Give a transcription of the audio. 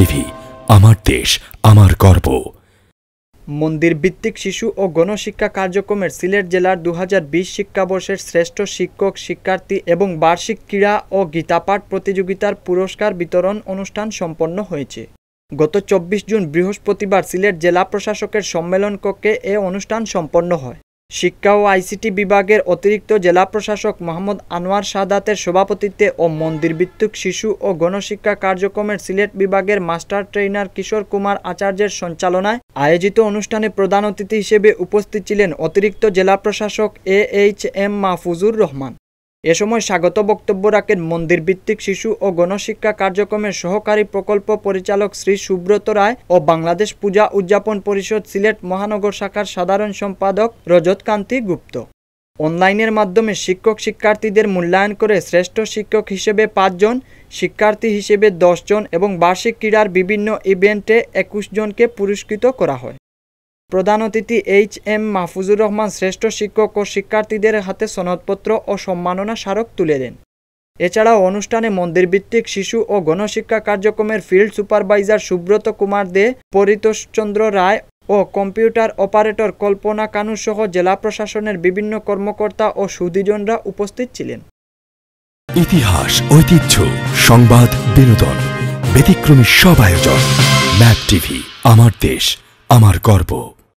TV আমার দেশ আমার গর্ব মন্দির ভিত্তিক শিশু ও গণশিক্ষা কার্যক্রমের সিলেট জেলার দু শিক্ষাবর্ষের শ্রেষ্ঠ শিক্ষক শিক্ষার্থী এবং বার্ষিক ক্রীড়া ও গীতাপাঠ প্রতিযোগিতার পুরস্কার বিতরণ অনুষ্ঠান সম্পন্ন হয়েছে গত চব্বিশ জুন বৃহস্পতিবার সিলেট জেলা প্রশাসকের সম্মেলন কক্ষে এ অনুষ্ঠান সম্পন্ন হয় শিক্ষা ও আইসিটি বিভাগের অতিরিক্ত জেলা প্রশাসক মোহাম্মদ আনোয়ার সাদাতের সভাপতিত্বে ও মন্দির ভিত্তিক শিশু ও গণশিক্ষা কার্যক্রমের সিলেট বিভাগের মাস্টার ট্রেনার কিশোর কুমার আচার্যের সঞ্চালনায় আয়োজিত অনুষ্ঠানে প্রধান অতিথি হিসেবে উপস্থিত ছিলেন অতিরিক্ত জেলা প্রশাসক A H M Mahfuzur Rahman এ সময় স্বাগত বক্তব্য রাখেন মন্দির ভিত্তিক শিশু ও গণশিক্ষা কার্যক্রমের সহকারী প্রকল্প পরিচালক শ্রী সুব্রত রায় ও বাংলাদেশ পূজা উদযাপন পরিষদ সিলেট মহানগর শাখার সাধারণ সম্পাদক রজত কান্তি গুপ্ত অনলাইনের মাধ্যমে শিক্ষক শিক্ষার্থীদের মূল্যায়ন করে শ্রেষ্ঠ শিক্ষক হিসেবে পাঁচজন শিক্ষার্থী হিসেবে দশজন এবং বার্ষিক ক্রীড়ার বিভিন্ন ইভেন্টে একুশ জনকে পুরস্কৃত করা হয় প্রধান অতিথি এইচ এম মাহফুজুর রহমান শ্রেষ্ঠ শিক্ষক ও শিক্ষার্থীদের হাতে সনদপত্র ও সম্মাননা স্মারক তুলে দেন এছাড়াও অনুষ্ঠানে মন্দিরভিত্তিক শিশু ও গণশিক্ষা কার্যক্রমের ফিল্ড সুপারভাইজার সুব্রত কুমার দে পরিতোষচন্দ্র রায় ও কম্পিউটার অপারেটর কল্পনা কানুসহ জেলা প্রশাসনের বিভিন্ন কর্মকর্তা ও সুদীজনরা উপস্থিত ছিলেন ইতিহাস ঐতিহ্য সংবাদ বিনোদন ব্যতিক্রমী সব আয়োজন ম্যাপ টিভি আমার দেশ আমার গর্ব